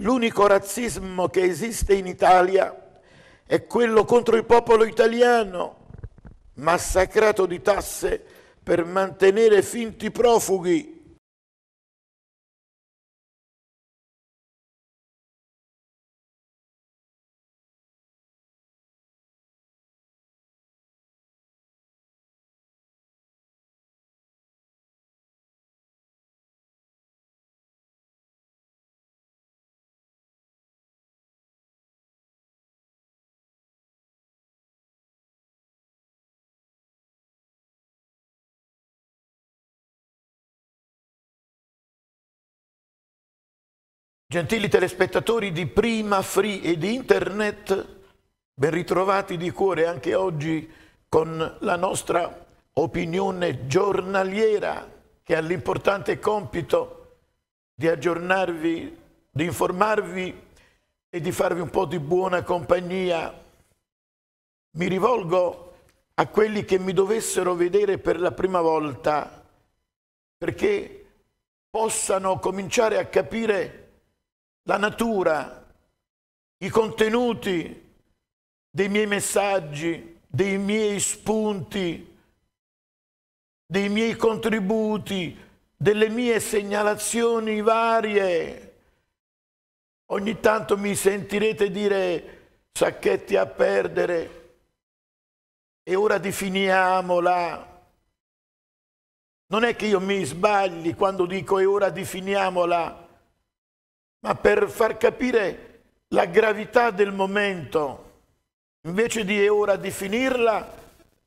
L'unico razzismo che esiste in Italia è quello contro il popolo italiano, massacrato di tasse per mantenere finti profughi Gentili telespettatori di Prima Free e di Internet, ben ritrovati di cuore anche oggi con la nostra opinione giornaliera che ha l'importante compito di aggiornarvi, di informarvi e di farvi un po' di buona compagnia. Mi rivolgo a quelli che mi dovessero vedere per la prima volta perché possano cominciare a capire la natura, i contenuti dei miei messaggi, dei miei spunti, dei miei contributi, delle mie segnalazioni varie. Ogni tanto mi sentirete dire sacchetti a perdere e ora definiamola. Non è che io mi sbagli quando dico e ora definiamola ma per far capire la gravità del momento. Invece di è ora di finirla,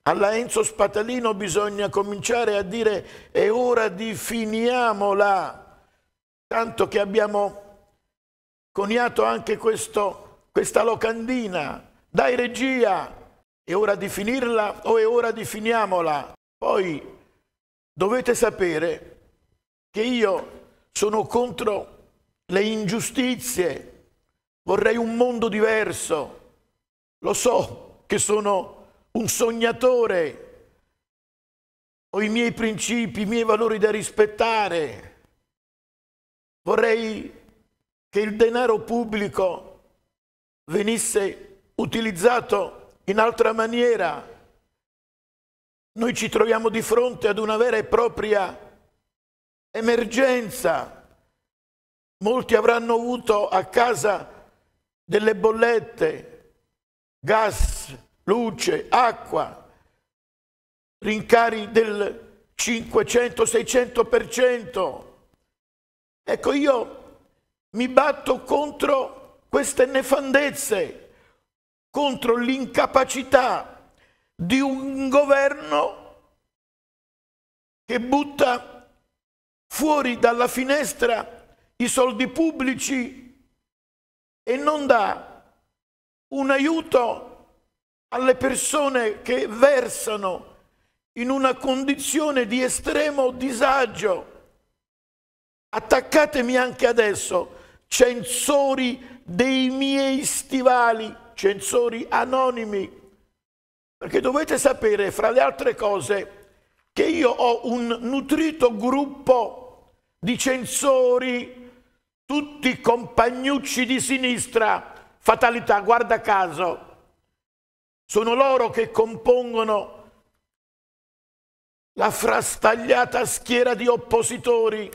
alla Enzo Spatalino bisogna cominciare a dire è ora di finiamola, tanto che abbiamo coniato anche questo, questa locandina. Dai regia, è ora di finirla o è ora di finiamola? Poi dovete sapere che io sono contro le ingiustizie, vorrei un mondo diverso. Lo so che sono un sognatore, ho i miei principi, i miei valori da rispettare. Vorrei che il denaro pubblico venisse utilizzato in altra maniera. Noi ci troviamo di fronte ad una vera e propria emergenza Molti avranno avuto a casa delle bollette, gas, luce, acqua, rincari del 500-600%. Ecco, io mi batto contro queste nefandezze, contro l'incapacità di un governo che butta fuori dalla finestra i soldi pubblici e non dà un aiuto alle persone che versano in una condizione di estremo disagio. Attaccatemi anche adesso, censori dei miei stivali, censori anonimi, perché dovete sapere, fra le altre cose, che io ho un nutrito gruppo di censori tutti compagnucci di sinistra, fatalità, guarda caso, sono loro che compongono la frastagliata schiera di oppositori.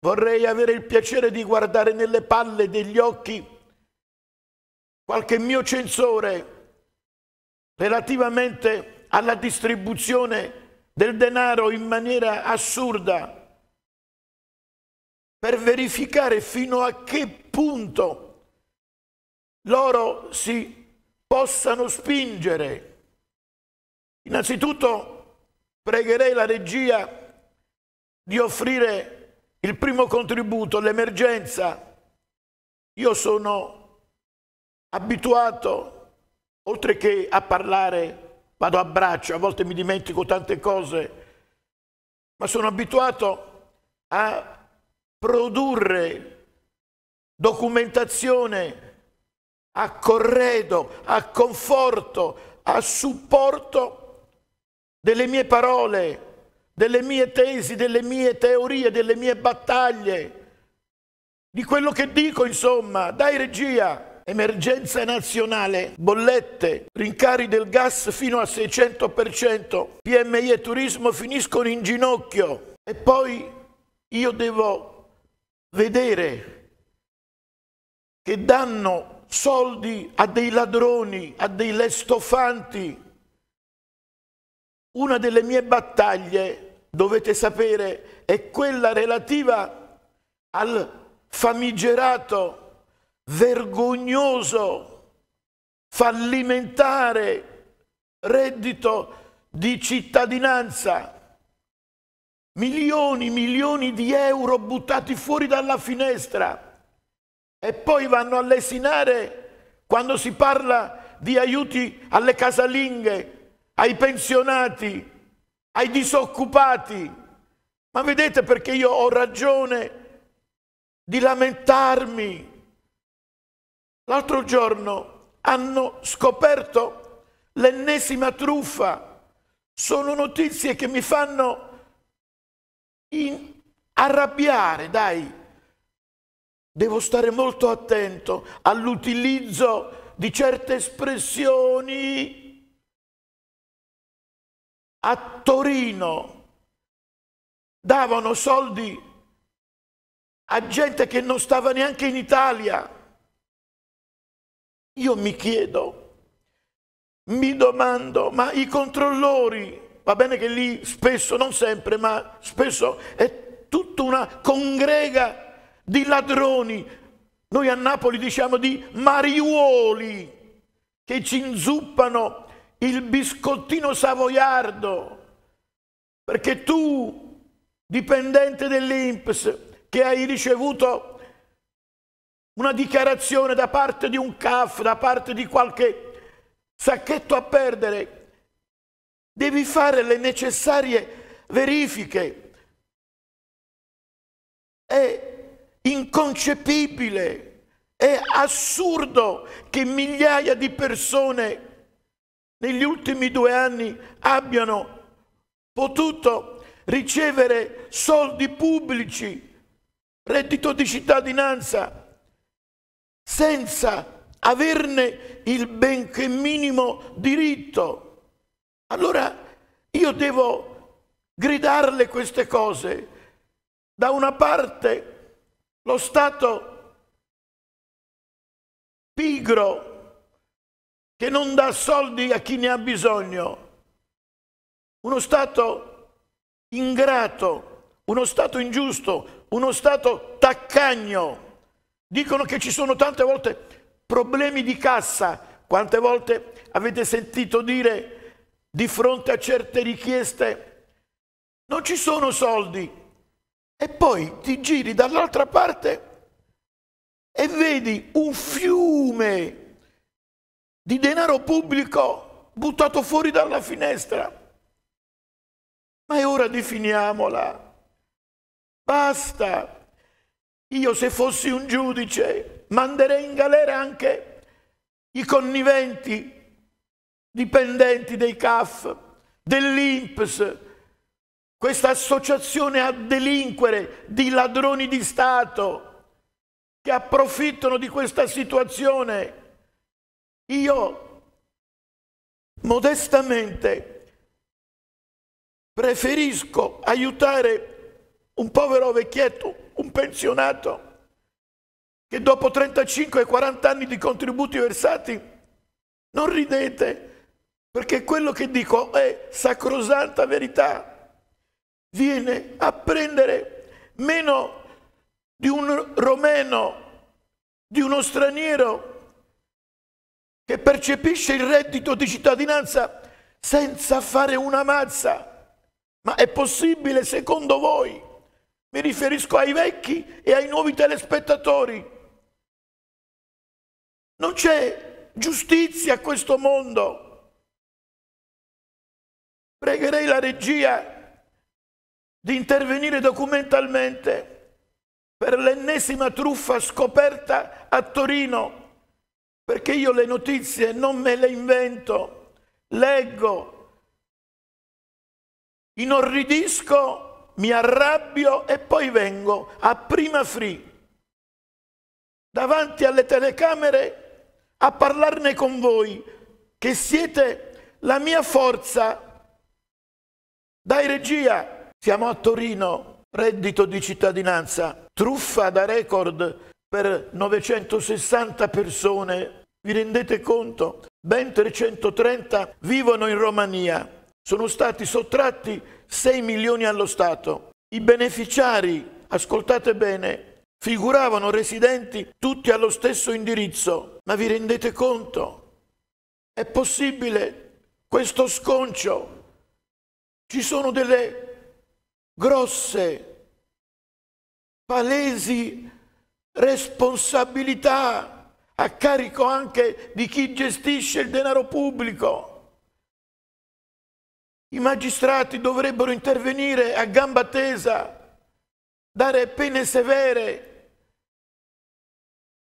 Vorrei avere il piacere di guardare nelle palle degli occhi qualche mio censore relativamente alla distribuzione del denaro in maniera assurda per verificare fino a che punto loro si possano spingere. Innanzitutto pregherei la regia di offrire il primo contributo, l'emergenza. Io sono abituato, oltre che a parlare, vado a braccio, a volte mi dimentico tante cose, ma sono abituato a produrre documentazione a corredo, a conforto, a supporto delle mie parole, delle mie tesi, delle mie teorie, delle mie battaglie, di quello che dico, insomma. Dai regia, emergenza nazionale, bollette, rincari del gas fino al 600%, PMI e turismo finiscono in ginocchio e poi io devo vedere che danno soldi a dei ladroni, a dei lestofanti. Una delle mie battaglie, dovete sapere, è quella relativa al famigerato, vergognoso, fallimentare reddito di cittadinanza milioni, milioni di euro buttati fuori dalla finestra e poi vanno a lesinare quando si parla di aiuti alle casalinghe, ai pensionati, ai disoccupati. Ma vedete perché io ho ragione di lamentarmi. L'altro giorno hanno scoperto l'ennesima truffa. Sono notizie che mi fanno in, arrabbiare, dai. Devo stare molto attento all'utilizzo di certe espressioni. A Torino davano soldi a gente che non stava neanche in Italia. Io mi chiedo, mi domando, ma i controllori Va bene che lì spesso, non sempre, ma spesso è tutta una congrega di ladroni. Noi a Napoli diciamo di mariuoli che ci inzuppano il biscottino savoiardo. Perché tu, dipendente dell'Inps, che hai ricevuto una dichiarazione da parte di un CAF, da parte di qualche sacchetto a perdere, devi fare le necessarie verifiche. È inconcepibile, è assurdo che migliaia di persone negli ultimi due anni abbiano potuto ricevere soldi pubblici, reddito di cittadinanza, senza averne il benché minimo diritto. Allora io devo gridarle queste cose. Da una parte lo Stato pigro che non dà soldi a chi ne ha bisogno, uno Stato ingrato, uno Stato ingiusto, uno Stato taccagno. Dicono che ci sono tante volte problemi di cassa. Quante volte avete sentito dire di fronte a certe richieste, non ci sono soldi. E poi ti giri dall'altra parte e vedi un fiume di denaro pubblico buttato fuori dalla finestra. Ma è ora di finiamola. Basta. Io se fossi un giudice manderei in galera anche i conniventi dipendenti dei CAF, dell'INPS, questa associazione a delinquere di ladroni di Stato che approfittano di questa situazione. Io modestamente preferisco aiutare un povero vecchietto, un pensionato, che dopo 35-40 anni di contributi versati non ridete perché quello che dico è sacrosanta verità. Viene a prendere meno di un romeno, di uno straniero che percepisce il reddito di cittadinanza senza fare una mazza. Ma è possibile secondo voi? Mi riferisco ai vecchi e ai nuovi telespettatori. Non c'è giustizia a questo mondo. Pregherei la regia di intervenire documentalmente per l'ennesima truffa scoperta a Torino, perché io le notizie non me le invento, leggo, inorridisco, mi arrabbio e poi vengo a prima free davanti alle telecamere a parlarne con voi, che siete la mia forza dai regia, siamo a Torino, reddito di cittadinanza, truffa da record per 960 persone. Vi rendete conto? Ben 330 vivono in Romania. Sono stati sottratti 6 milioni allo Stato. I beneficiari, ascoltate bene, figuravano residenti tutti allo stesso indirizzo. Ma vi rendete conto? È possibile questo sconcio? Ci sono delle grosse, palesi responsabilità a carico anche di chi gestisce il denaro pubblico. I magistrati dovrebbero intervenire a gamba tesa, dare pene severe.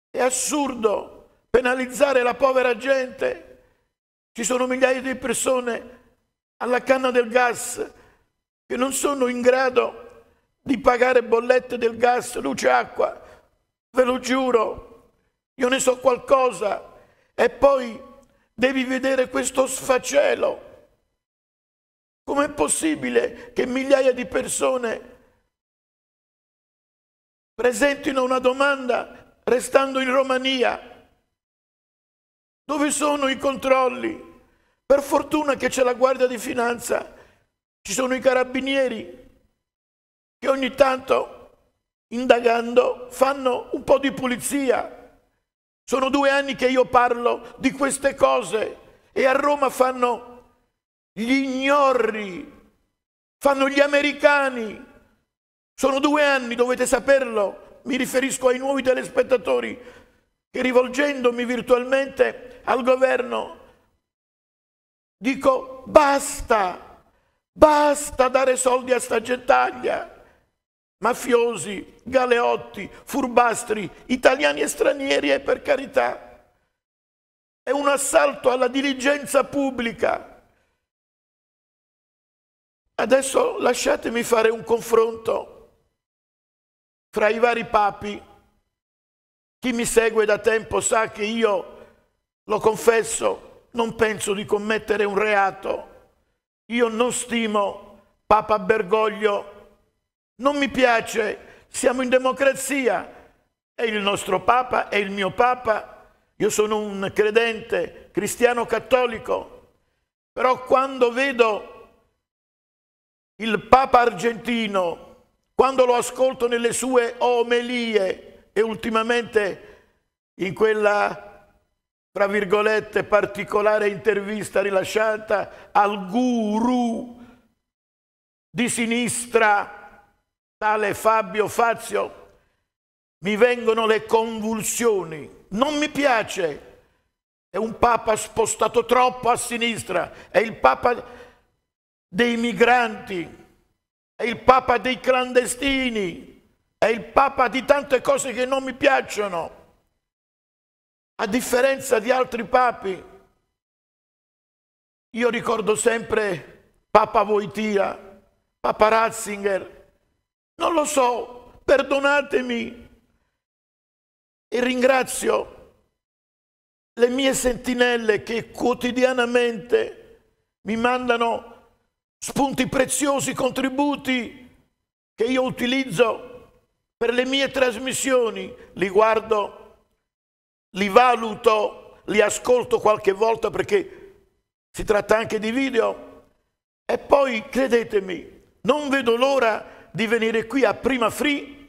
È assurdo penalizzare la povera gente. Ci sono migliaia di persone alla canna del gas, che non sono in grado di pagare bollette del gas, luce, acqua, ve lo giuro, io ne so qualcosa. E poi devi vedere questo sfacelo. Com'è possibile che migliaia di persone presentino una domanda restando in Romania? Dove sono i controlli? Per fortuna che c'è la Guardia di Finanza, ci sono i carabinieri che ogni tanto, indagando, fanno un po' di pulizia. Sono due anni che io parlo di queste cose e a Roma fanno gli ignorri, fanno gli americani. Sono due anni, dovete saperlo, mi riferisco ai nuovi telespettatori, che rivolgendomi virtualmente al governo Dico basta, basta dare soldi a sta gentaglia. Mafiosi, galeotti, furbastri, italiani e stranieri, e eh, per carità. È un assalto alla diligenza pubblica. Adesso lasciatemi fare un confronto fra i vari papi. Chi mi segue da tempo sa che io, lo confesso, non penso di commettere un reato, io non stimo Papa Bergoglio, non mi piace, siamo in democrazia, è il nostro Papa, è il mio Papa, io sono un credente cristiano cattolico, però quando vedo il Papa argentino, quando lo ascolto nelle sue omelie e ultimamente in quella tra virgolette, particolare intervista rilasciata al guru di sinistra, tale Fabio Fazio, mi vengono le convulsioni. Non mi piace. È un Papa spostato troppo a sinistra, è il Papa dei migranti, è il Papa dei clandestini, è il Papa di tante cose che non mi piacciono. A differenza di altri papi, io ricordo sempre Papa Voitia, Papa Ratzinger, non lo so, perdonatemi e ringrazio le mie sentinelle che quotidianamente mi mandano spunti preziosi, contributi che io utilizzo per le mie trasmissioni, li guardo li valuto, li ascolto qualche volta perché si tratta anche di video. E poi, credetemi, non vedo l'ora di venire qui a Prima Free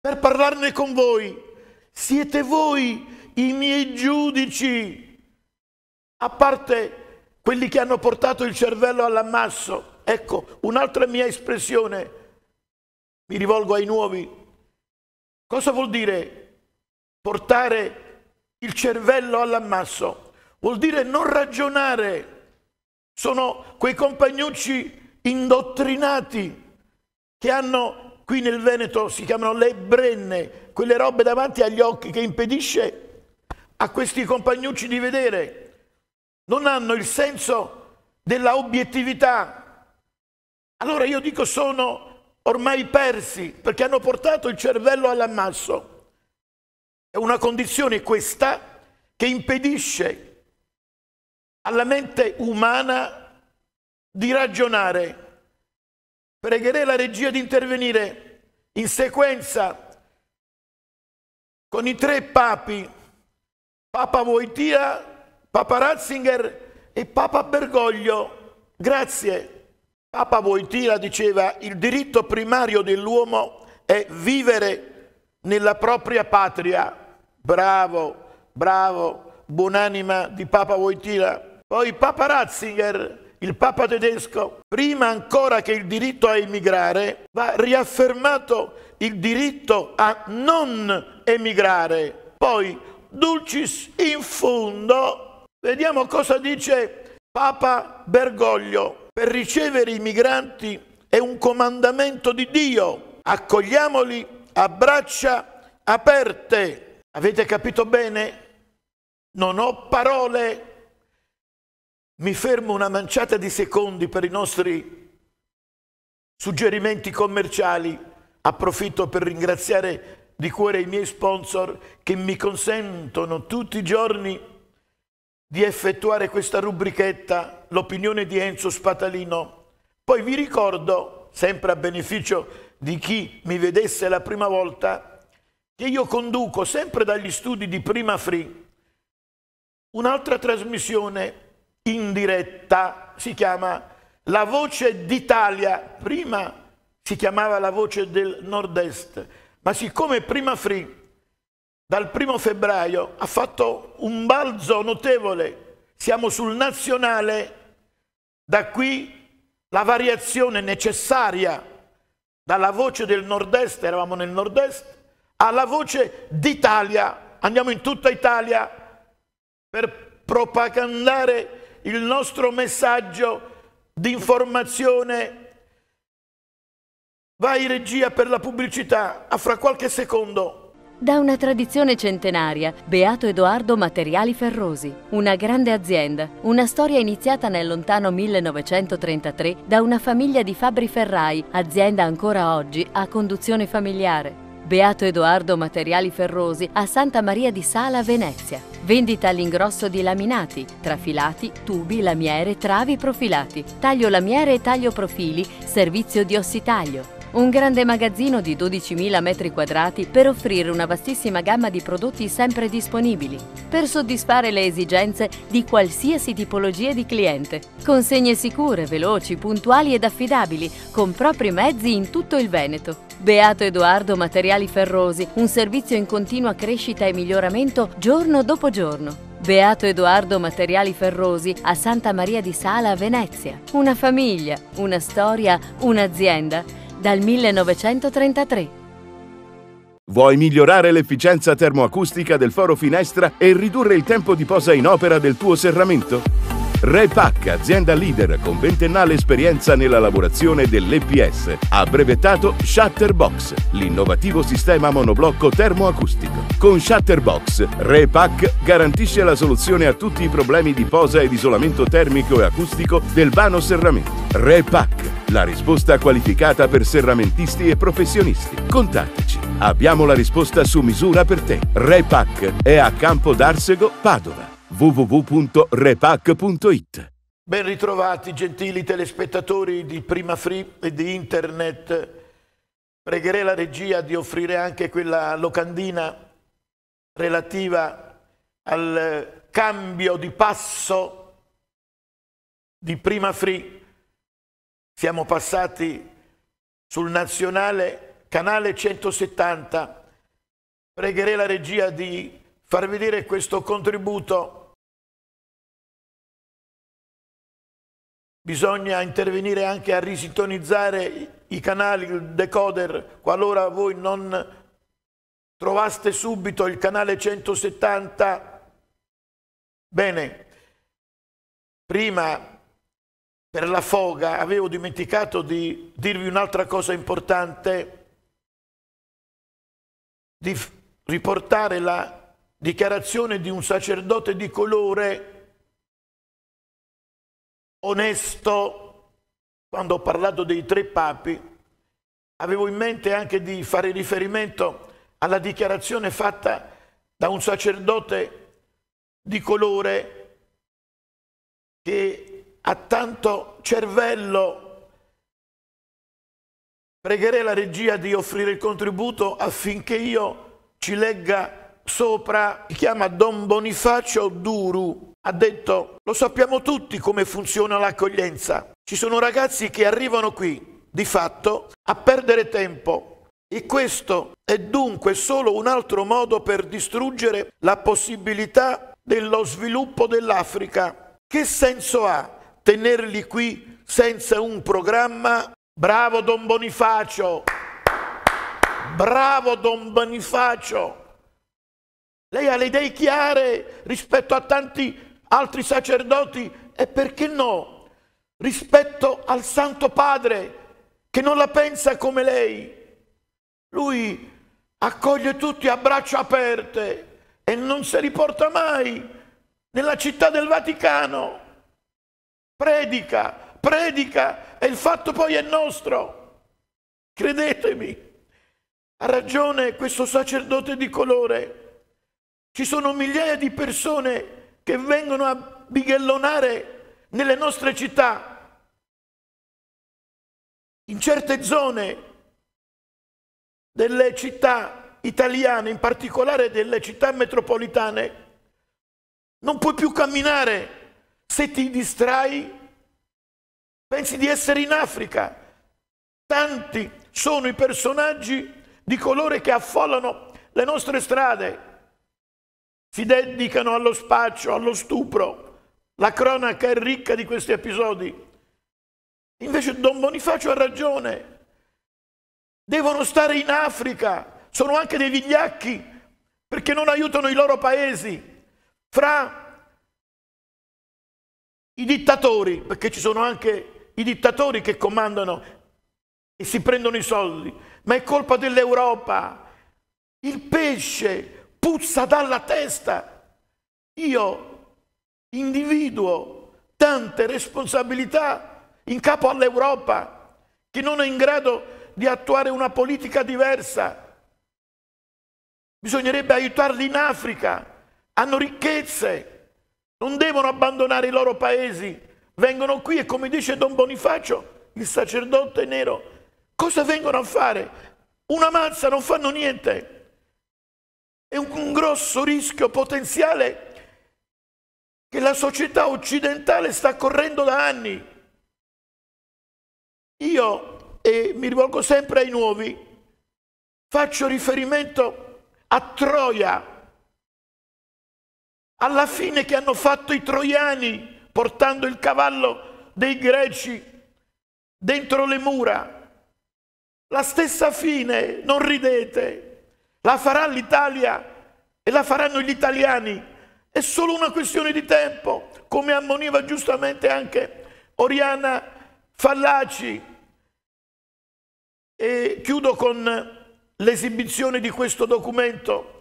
per parlarne con voi. Siete voi i miei giudici. A parte quelli che hanno portato il cervello all'ammasso. Ecco, un'altra mia espressione. Mi rivolgo ai nuovi. Cosa vuol dire portare il cervello all'ammasso, vuol dire non ragionare. Sono quei compagnucci indottrinati che hanno, qui nel Veneto si chiamano le brenne, quelle robe davanti agli occhi che impedisce a questi compagnucci di vedere. Non hanno il senso della obiettività. Allora io dico sono ormai persi perché hanno portato il cervello all'ammasso una condizione questa che impedisce alla mente umana di ragionare. Pregherei la regia di intervenire in sequenza con i tre papi, Papa Voitia, Papa Ratzinger e Papa Bergoglio. Grazie. Papa Voitia diceva il diritto primario dell'uomo è vivere nella propria patria bravo, bravo, buonanima di Papa Wojtyla, poi Papa Ratzinger, il Papa tedesco, prima ancora che il diritto a emigrare, va riaffermato il diritto a non emigrare. Poi, dulcis in fundo, vediamo cosa dice Papa Bergoglio. Per ricevere i migranti è un comandamento di Dio. Accogliamoli a braccia aperte. Avete capito bene? Non ho parole. Mi fermo una manciata di secondi per i nostri suggerimenti commerciali. Approfitto per ringraziare di cuore i miei sponsor che mi consentono tutti i giorni di effettuare questa rubrichetta, l'opinione di Enzo Spatalino. Poi vi ricordo, sempre a beneficio di chi mi vedesse la prima volta, che io conduco sempre dagli studi di Prima Free, un'altra trasmissione in diretta, si chiama La Voce d'Italia, prima si chiamava La Voce del Nord-Est, ma siccome Prima Free dal primo febbraio ha fatto un balzo notevole, siamo sul nazionale, da qui la variazione necessaria dalla voce del nord-est, eravamo nel nord-est, alla voce d'Italia, andiamo in tutta Italia per propagandare il nostro messaggio di informazione. Vai regia per la pubblicità, a fra qualche secondo. Da una tradizione centenaria, Beato Edoardo Materiali Ferrosi, una grande azienda, una storia iniziata nel lontano 1933 da una famiglia di fabbri ferrai, azienda ancora oggi a conduzione familiare. Beato Edoardo Materiali Ferrosi a Santa Maria di Sala, Venezia. Vendita all'ingrosso di laminati, trafilati, tubi, lamiere, travi profilati, taglio lamiere e taglio profili, servizio di ossitaglio un grande magazzino di 12.000 metri quadrati per offrire una vastissima gamma di prodotti sempre disponibili, per soddisfare le esigenze di qualsiasi tipologia di cliente. Consegne sicure, veloci, puntuali ed affidabili, con propri mezzi in tutto il Veneto. Beato Edoardo Materiali Ferrosi, un servizio in continua crescita e miglioramento giorno dopo giorno. Beato Edoardo Materiali Ferrosi a Santa Maria di Sala, Venezia. Una famiglia, una storia, un'azienda dal 1933. Vuoi migliorare l'efficienza termoacustica del foro finestra e ridurre il tempo di posa in opera del tuo serramento? Repac, azienda leader con ventennale esperienza nella lavorazione dell'EPS, ha brevettato Shutterbox, l'innovativo sistema monoblocco termoacustico. Con Shutterbox, Repac garantisce la soluzione a tutti i problemi di posa ed isolamento termico e acustico del vano serramento. Repac, la risposta qualificata per serramentisti e professionisti. Contattaci. Abbiamo la risposta su misura per te. Repac è a Campo d'Arsego, Padova www.repac.it. Ben ritrovati gentili telespettatori di Prima Free e di Internet. Pregherei la regia di offrire anche quella locandina relativa al cambio di passo di Prima Free. Siamo passati sul nazionale canale 170. Pregherei la regia di far vedere questo contributo bisogna intervenire anche a risintonizzare i canali, il decoder, qualora voi non trovaste subito il canale 170. Bene, prima per la foga avevo dimenticato di dirvi un'altra cosa importante, di riportare la dichiarazione di un sacerdote di colore onesto, quando ho parlato dei tre papi, avevo in mente anche di fare riferimento alla dichiarazione fatta da un sacerdote di colore che ha tanto cervello. Pregherei la regia di offrire il contributo affinché io ci legga sopra, si chiama Don Bonifacio Duru, ha detto lo sappiamo tutti come funziona l'accoglienza. Ci sono ragazzi che arrivano qui, di fatto, a perdere tempo e questo è dunque solo un altro modo per distruggere la possibilità dello sviluppo dell'Africa. Che senso ha tenerli qui senza un programma? Bravo Don Bonifacio! Bravo Don Bonifacio! Lei ha le idee chiare rispetto a tanti altri sacerdoti e perché no rispetto al Santo Padre che non la pensa come lei. Lui accoglie tutti a braccia aperte e non si riporta mai nella città del Vaticano. Predica, predica e il fatto poi è nostro. Credetemi, ha ragione questo sacerdote di colore. Ci sono migliaia di persone che vengono a bighellonare nelle nostre città, in certe zone delle città italiane, in particolare delle città metropolitane, non puoi più camminare se ti distrai. Pensi di essere in Africa. Tanti sono i personaggi di colore che affollano le nostre strade si dedicano allo spaccio, allo stupro. La cronaca è ricca di questi episodi. Invece Don Bonifacio ha ragione. Devono stare in Africa, sono anche dei vigliacchi perché non aiutano i loro paesi. Fra i dittatori, perché ci sono anche i dittatori che comandano e si prendono i soldi, ma è colpa dell'Europa. Il pesce, puzza dalla testa. Io individuo tante responsabilità in capo all'Europa che non è in grado di attuare una politica diversa. Bisognerebbe aiutarli in Africa, hanno ricchezze, non devono abbandonare i loro paesi, vengono qui e come dice Don Bonifacio, il sacerdote nero, cosa vengono a fare? Una mazza, non fanno niente è un grosso rischio potenziale che la società occidentale sta correndo da anni. Io, e mi rivolgo sempre ai nuovi, faccio riferimento a Troia, alla fine che hanno fatto i troiani portando il cavallo dei greci dentro le mura. La stessa fine, non ridete, la farà l'Italia e la faranno gli italiani. È solo una questione di tempo, come ammoniva giustamente anche Oriana Fallaci. E chiudo con l'esibizione di questo documento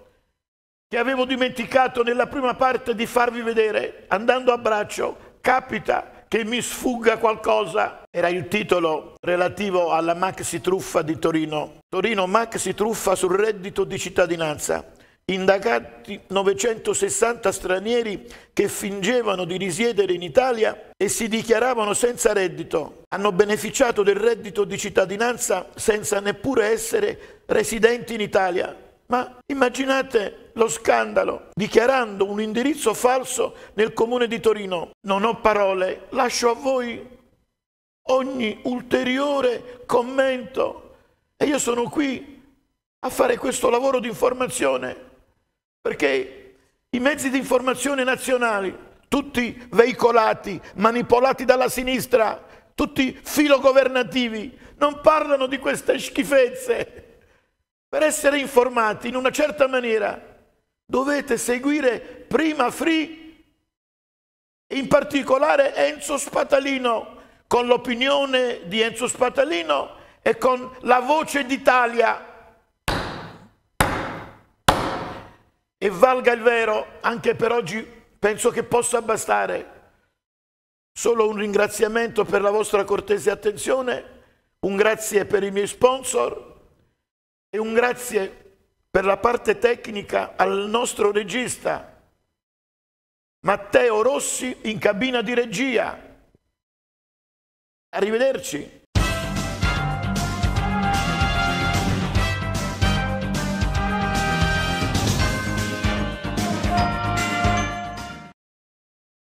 che avevo dimenticato nella prima parte di farvi vedere, andando a braccio, capita che mi sfugga qualcosa. Era il titolo relativo alla maxi truffa di Torino. Torino maxi truffa sul reddito di cittadinanza. Indagati 960 stranieri che fingevano di risiedere in Italia e si dichiaravano senza reddito. Hanno beneficiato del reddito di cittadinanza senza neppure essere residenti in Italia. Ma immaginate lo scandalo, dichiarando un indirizzo falso nel comune di Torino. Non ho parole, lascio a voi ogni ulteriore commento e io sono qui a fare questo lavoro di informazione perché i mezzi di informazione nazionali, tutti veicolati, manipolati dalla sinistra, tutti filogovernativi, non parlano di queste schifezze. Per essere informati in una certa maniera dovete seguire prima Free, in particolare Enzo Spatalino, con l'opinione di Enzo Spatalino e con la voce d'Italia. E valga il vero, anche per oggi penso che possa bastare. Solo un ringraziamento per la vostra cortese attenzione, un grazie per i miei sponsor, e un grazie per la parte tecnica al nostro regista Matteo Rossi in cabina di regia. Arrivederci.